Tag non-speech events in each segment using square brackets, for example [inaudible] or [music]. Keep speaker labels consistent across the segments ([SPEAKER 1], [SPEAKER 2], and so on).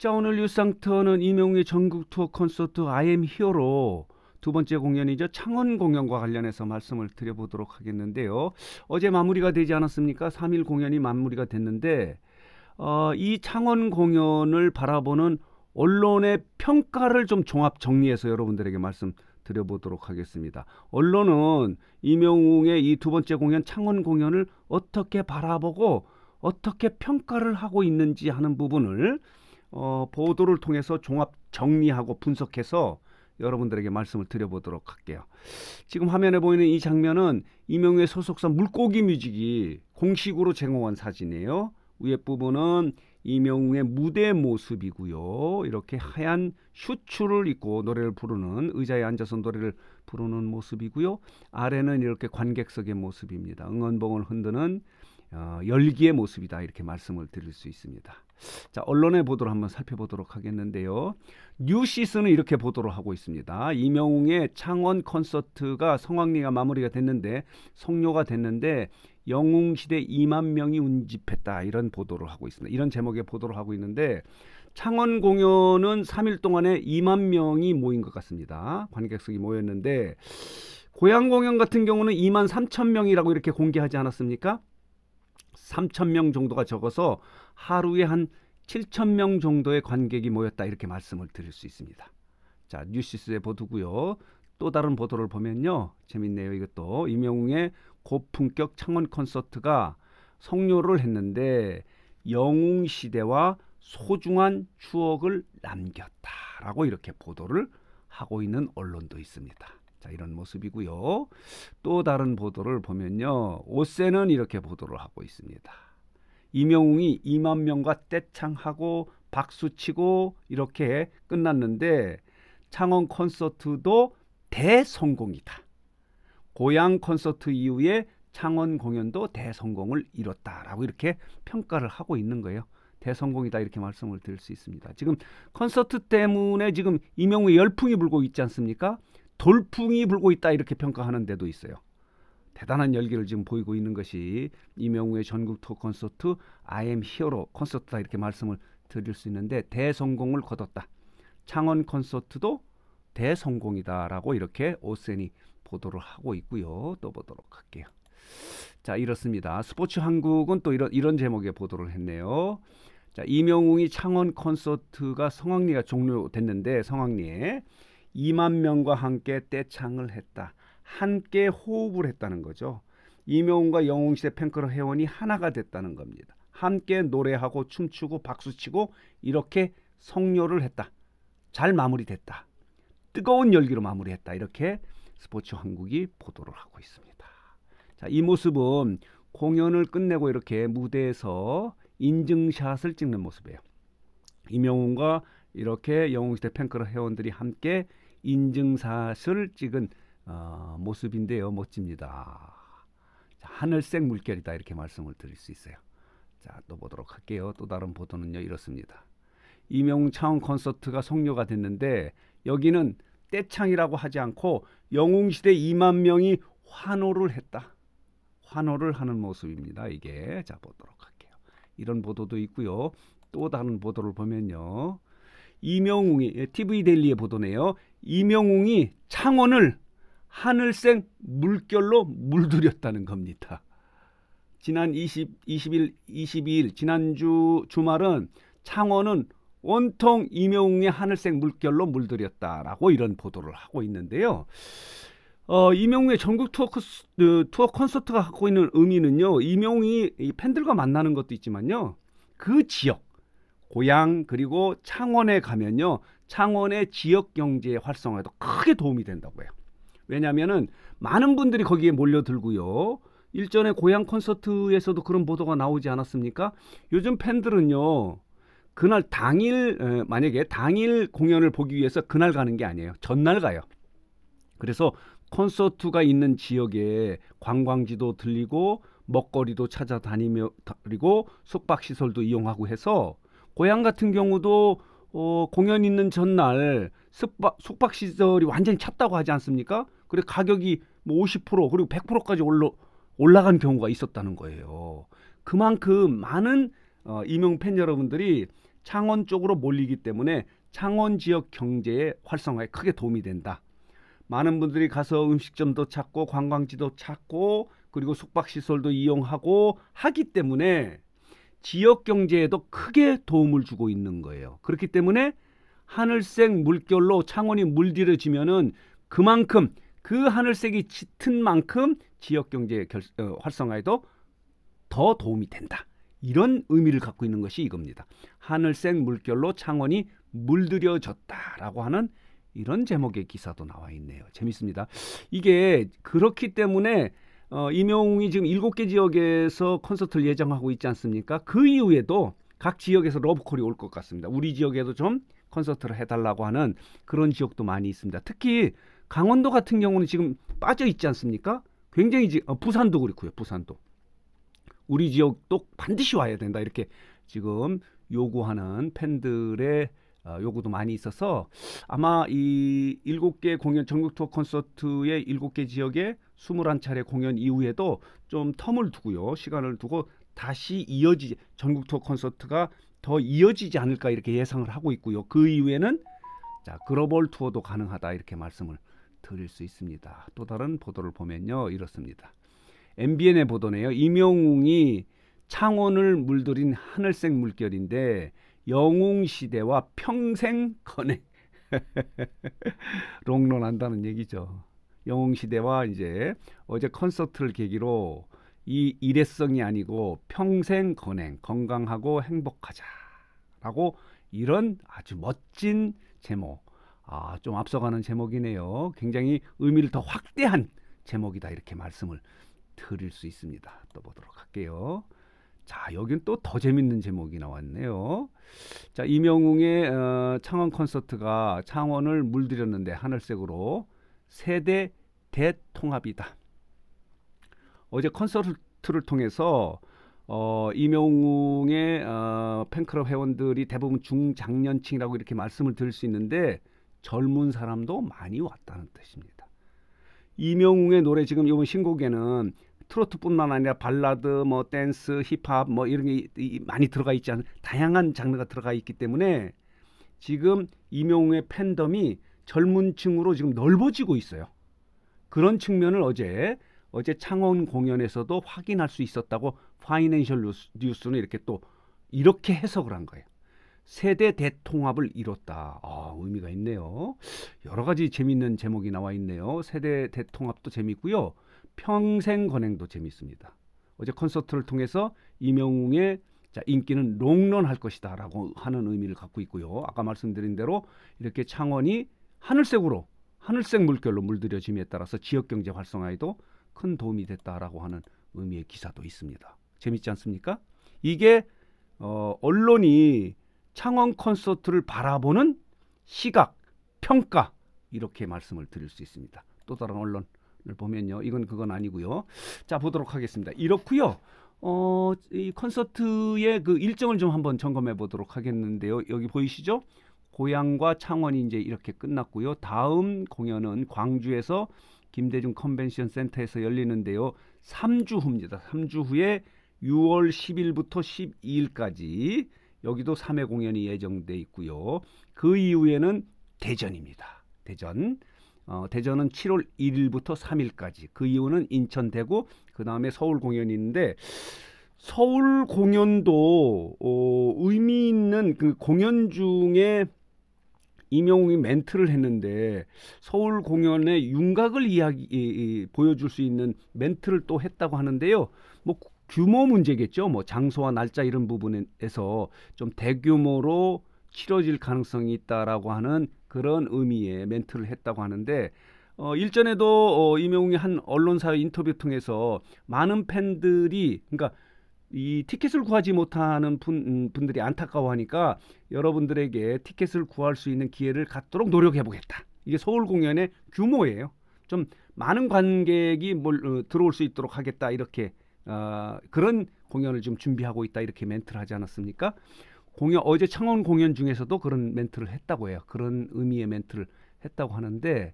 [SPEAKER 1] 자 오늘 뉴상터는 이명우의 전국 투어 콘서트 아이엠 히어로 두 번째 공연이죠. 창원 공연과 관련해서 말씀을 드려보도록 하겠는데요. 어제 마무리가 되지 않았습니까? 3일 공연이 마무리가 됐는데 어, 이 창원 공연을 바라보는 언론의 평가를 좀 종합 정리해서 여러분들에게 말씀 드려보도록 하겠습니다. 언론은 이명웅의 이 두 번째 공연 창원 공연을 어떻게 바라보고 어떻게 평가를 하고 있는지 하는 부분을 어, 보도를 통해서 종합 정리하고 분석해서 여러분들에게 말씀을 드려보도록 할게요. 지금 화면에 보이는 이 장면은 이명의 소속사 물고기 뮤직이 공식으로 제공한 사진이에요. 위에 부분은 이명우의 무대 모습이고요. 이렇게 하얀 슈츠를 입고 노래를 부르는 의자에 앉아서 노래를 부르는 모습이고요. 아래는 이렇게 관객석의 모습입니다. 응원봉을 흔드는 어, 열기의 모습이다 이렇게 말씀을 드릴 수 있습니다. 자 언론의 보도를 한번 살펴보도록 하겠는데요. 뉴시스는 이렇게 보도를 하고 있습니다. 이명웅의 창원 콘서트가 성황리가 마무리가 됐는데 성료가 됐는데 영웅시대 2만 명이 운집했다 이런 보도를 하고 있습니다. 이런 제목의 보도를 하고 있는데 창원 공연은 3일 동안에 2만 명이 모인 것 같습니다. 관객석이 모였는데 고향 공연 같은 경우는 2만 3천 명이라고 이렇게 공개하지 않았습니까? 3천 명 정도가 적어서 하루에 한 7천 명 정도의 관객이 모였다 이렇게 말씀을 드릴 수 있습니다. 자 뉴시스의 보도고요. 또 다른 보도를 보면요. 재밌네요. 이것도 임영웅의 고품격 창원 콘서트가 성료를 했는데 영웅 시대와 소중한 추억을 남겼다라고 이렇게 보도를 하고 있는 언론도 있습니다. 자, 이런 모습이고요. 또 다른 보도를 보면요. 오세는 이렇게 보도를 하고 있습니다. 이명웅이 2만 명과 떼창하고 박수치고 이렇게 끝났는데 창원 콘서트도 대성공이다. 고향 콘서트 이후에 창원 공연도 대성공을 이뤘다라고 이렇게 평가를 하고 있는 거예요. 대성공이다 이렇게 말씀을 드릴 수 있습니다. 지금 콘서트 때문에 지금 이명웅의 열풍이 불고 있지 않습니까? 돌풍이 불고 있다 이렇게 평가하는 데도 있어요. 대단한 열기를 지금 보이고 있는 것이 이명우의 전국 투 콘서트 아이엠 히어로 콘서트다 이렇게 말씀을 드릴 수 있는데 대성공을 거뒀다. 창원 콘서트도 대성공이다라고 이렇게 오센이 보도를 하고 있고요. 또 보도록 할게요. 자 이렇습니다. 스포츠 한국은 또 이런 이런 제목의 보도를 했네요. 자 이명웅이 창원 콘서트가 성황리가 종료됐는데 성황리에 2만 명과 함께 떼창을 했다. 함께 호흡을 했다는 거죠. 이명웅과 영웅시대 팬클럽 회원이 하나가 됐다는 겁니다. 함께 노래하고 춤추고 박수치고 이렇게 성료를 했다. 잘 마무리됐다. 뜨거운 열기로 마무리했다. 이렇게 스포츠 한국이 보도를 하고 있습니다. 자, 이 모습은 공연을 끝내고 이렇게 무대에서 인증샷을 찍는 모습이에요. 이명웅과 이렇게 영웅시대 팬클럽 회원들이 함께 인증샷을 찍은 어, 모습인데요. 멋집니다. 자, 하늘색 물결이다 이렇게 말씀을 드릴 수 있어요. 자, 또 보도록 할게요. 또 다른 보도는요. 이렇습니다. 이명창 콘서트가 성료가 됐는데 여기는 떼창이라고 하지 않고 영웅시대 2만 명이 환호를 했다. 환호를 하는 모습입니다. 이게 자 보도록 할게요. 이런 보도도 있고요. 또 다른 보도를 보면요. 이명웅이 TV데일리의 예, 보도네요. 이명웅이 창원을 하늘색 물결로 물들였다는 겁니다. 지난 20, 21, 22일 지난주 주말은 창원은 온통 이명웅의 하늘색 물결로 물들였다라고 이런 보도를 하고 있는데요. 어, 이명웅의 전국 투어, 코스, 어, 투어 콘서트가 갖고 있는 의미는요. 이명웅이 팬들과 만나는 것도 있지만요. 그 지역 고향 그리고 창원에 가면요. 창원의 지역 경제 활성화에도 크게 도움이 된다고 해요. 왜냐하면은 많은 분들이 거기에 몰려들고요. 일전에 고향 콘서트에서도 그런 보도가 나오지 않았습니까? 요즘 팬들은요. 그날 당일 만약에 당일 공연을 보기 위해서 그날 가는 게 아니에요. 전날 가요. 그래서 콘서트가 있는 지역에 관광지도 들리고 먹거리도 찾아다니며 그리고 숙박 시설도 이용하고 해서 고향 같은 경우도 어, 공연 있는 전날 숙박, 숙박 시설이 완전히 찼다고 하지 않습니까? 뭐 그리고 가격이 뭐50% 그리고 100%까지 올라 올라간 경우가 있었다는 거예요. 그만큼 많은 어, 이명 팬 여러분들이 창원 쪽으로 몰리기 때문에 창원 지역 경제의 활성화에 크게 도움이 된다. 많은 분들이 가서 음식점도 찾고 관광지도 찾고 그리고 숙박시설도 이용하고 하기 때문에 지역 경제에도 크게 도움을 주고 있는 거예요. 그렇기 때문에 하늘색 물결로 창원이 물들여지면은 그만큼 그 하늘색이 짙은 만큼 지역 경제 결, 어, 활성화에도 더 도움이 된다. 이런 의미를 갖고 있는 것이 이겁니다. 하늘색 물결로 창원이 물들여졌다라고 하는 이런 제목의 기사도 나와 있네요. 재밌습니다. 이게 그렇기 때문에 어, 임영웅이 지금 일곱 개 지역에서 콘서트를 예정하고 있지 않습니까? 그 이후에도 각 지역에서 러브콜이 올 것 같습니다. 우리 지역에도 좀 콘서트를 해달라고 하는 그런 지역도 많이 있습니다. 특히 강원도 같은 경우는 지금 빠져 있지 않습니까? 굉장히 지, 어, 부산도 그렇고요. 부산도 우리 지역도 반드시 와야 된다 이렇게 지금 요구하는 팬들의 어, 요구도 많이 있어서 아마 이 일곱 개 공연 전국 투어 콘서트의 일곱 개 지역에 스물한 차례 공연 이후에도 좀 텀을 두고요. 시간을 두고 다시 이어지 전국 투어 콘서트가 더 이어지지 않을까 이렇게 예상을 하고 있고요. 그 이후에는 자, 글로벌 투어도 가능하다 이렇게 말씀을 드릴 수 있습니다. 또 다른 보도를 보면요. 이렇습니다. MBN의 보도네요. 임영웅이 창원을 물들인 하늘색 물결인데 영웅 시대와 평생 건행 [laughs] 롱런한다는 얘기죠. 영웅 시대와 이제 어제 콘서트를 계기로 이 일회성이 아니고 평생 건행 건강하고 행복하자라고 이런 아주 멋진 제목 아, 좀 앞서가는 제목이네요. 굉장히 의미를 더 확대한 제목이다 이렇게 말씀을 드릴 수 있습니다. 또 보도록 할게요. 자, 여긴또 더 재밌는 제목이 나왔네요. 자, 이명웅의 어, 창원 콘서트가 창원을 물들였는데 하늘색으로 세대 대통합이다. 어제 콘서트를 통해서 어, 이명웅의 어, 팬클럽 회원들이 대부분 중장년층이라고 이렇게 말씀을 드릴 수 있는데 젊은 사람도 많이 왔다는 뜻입니다. 이명웅의 노래 지금 이번 신곡에는 트로트뿐만 아니라 발라드, 뭐 댄스, 힙합 뭐 이런 게 많이 들어가 있지 않은 다양한 장르가 들어가 있기 때문에 지금 임영웅의 팬덤이 젊은 층으로 지금 넓어지고 있어요. 그런 측면을 어제 어제 창원 공연에서도 확인할 수 있었다고 파이낸셜 뉴스는 이렇게 또 이렇게 해석을 한 거예요. 세대 대통합을 이뤘다. 아, 의미가 있네요. 여러 가지 재밌는 제목이 나와 있네요. 세대 대통합도 재밌고요. 평생 건행도 재미있습니다. 어제 콘서트를 통해서 이명웅의 자, 인기는 롱런할 것이다라고 하는 의미를 갖고 있고요. 아까 말씀드린 대로 이렇게 창원이 하늘색으로 하늘색 물결로 물들여짐에 따라서 지역 경제 활성화에도 큰 도움이 됐다라고 하는 의미의 기사도 있습니다. 재밌지 않습니까? 이게 어, 언론이 창원 콘서트를 바라보는 시각, 평가 이렇게 말씀을 드릴 수 있습니다. 또 다른 언론 보면요. 이건 그건 아니고요. 자, 보도록 하겠습니다. 이렇고요. 어, 이 콘서트의 그 일정을 좀 한번 점검해 보도록 하겠는데요. 여기 보이시죠? 고향과 창원이 이제 이렇게 끝났고요. 다음 공연은 광주에서 김대중 컨벤션 센터에서 열리는데요. 3주 후입니다. 3주 후에 6월 10일부터 12일까지 여기도 3회 공연이 예정돼 있고요. 그 이후에는 대전입니다. 대전. 어, 대전은 7월 1일부터 3일까지. 그 이후는 인천 대구 그 다음에 서울 공연이 있는데 서울 공연도 어, 의미 있는 그 공연 중에 이명웅이 멘트를 했는데 서울 공연의 윤곽을 이야기 이, 보여줄 수 있는 멘트를 또 했다고 하는데요. 뭐 규모 문제겠죠. 뭐 장소와 날짜 이런 부분에서 좀 대규모로 치러질 가능성이 있다라고 하는 그런 의미의 멘트를 했다고 하는데 어, 일전에도 어, 임영웅이 한 언론사의 인터뷰 통해서 많은 팬들이 그러니까 이 티켓을 구하지 못하는 분, 음, 분들이 안타까워하니까 여러분들에게 티켓을 구할 수 있는 기회를 갖도록 노력해 보겠다. 이게 서울 공연의 규모예요. 좀 많은 관객이 뭘 어, 들어올 수 있도록 하겠다 이렇게 어, 그런 공연을 지금 준비하고 있다 이렇게 멘트를 하지 않았습니까? 공연 어제 창원 공연 중에서도 그런 멘트를 했다고 해요. 그런 의미의 멘트를 했다고 하는데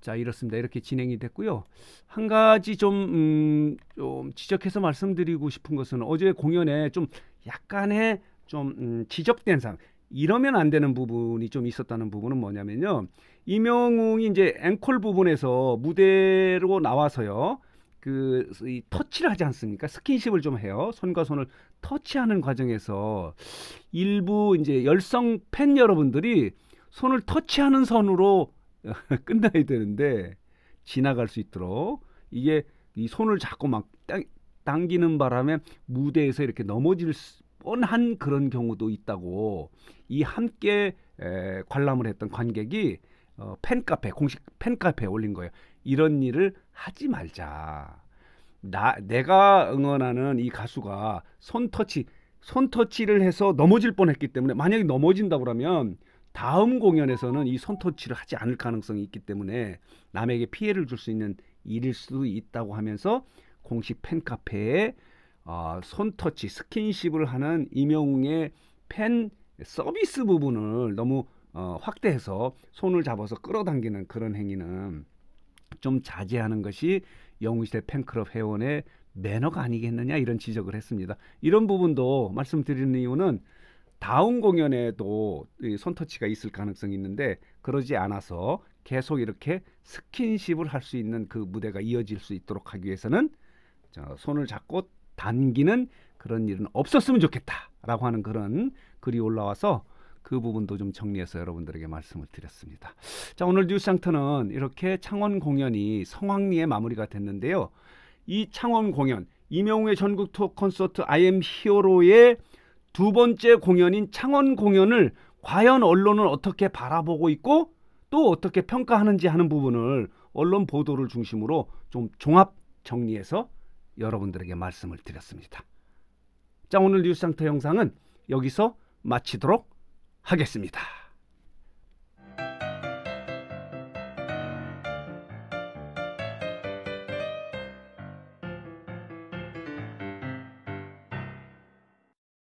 [SPEAKER 1] 자 이렇습니다. 이렇게 진행이 됐고요. 한 가지 좀, 음, 좀 지적해서 말씀드리고 싶은 것은 어제 공연에 좀 약간의 좀 음, 지적된 상 이러면 안 되는 부분이 좀 있었다는 부분은 뭐냐면요. 이명웅이 이제 앵콜 부분에서 무대로 나와서요. 그이 터치를 하지 않습니까? 스킨십을 좀 해요. 손과 손을 터치하는 과정에서 일부 이제 열성 팬 여러분들이 손을 터치하는 선으로 [laughs] 끝나야 되는데 지나갈 수 있도록 이게 이 손을 자꾸 막 당기는 바람에 무대에서 이렇게 넘어질 뻔한 그런 경우도 있다고 이 함께 에, 관람을 했던 관객이 어, 팬카페 공식 팬카페에 올린 거예요. 이런 일을 하지 말자. 나 내가 응원하는 이 가수가 손터치 손터치를 해서 넘어질 뻔했기 때문에 만약에 넘어진다 그러면 다음 공연에서는 이 손터치를 하지 않을 가능성이 있기 때문에 남에게 피해를 줄 수 있는 일일 수도 있다고 하면서 공식 팬카페에 어, 손터치 스킨십을 하는 임영웅의 팬 서비스 부분을 너무 어, 확대해서 손을 잡아서 끌어당기는 그런 행위는 좀 자제하는 것이 영웅시대 팬클럽 회원의 매너가 아니겠느냐 이런 지적을 했습니다. 이런 부분도 말씀드리는 이유는 다음 공연에도 손터치가 있을 가능성이 있는데 그러지 않아서 계속 이렇게 스킨십을 할 수 있는 그 무대가 이어질 수 있도록 하기 위해서는 손을 잡고 당기는 그런 일은 없었으면 좋겠다라고 하는 그런 글이 올라와서 그 부분도 좀 정리해서 여러분들에게 말씀을 드렸습니다. 자 오늘 뉴스 장터는 이렇게 창원 공연이 성황리에 마무리가 됐는데요. 이 창원 공연 이명우의 전국 투어 콘서트 I m 히어로의 두 번째 공연인 창원 공연을 과연 언론은 어떻게 바라보고 있고 또 어떻게 평가하는지 하는 부분을 언론 보도를 중심으로 좀 종합 정리해서 여러분들에게 말씀을 드렸습니다. 자 오늘 뉴스상터 영상은 여기서 마치도록 하겠습니다.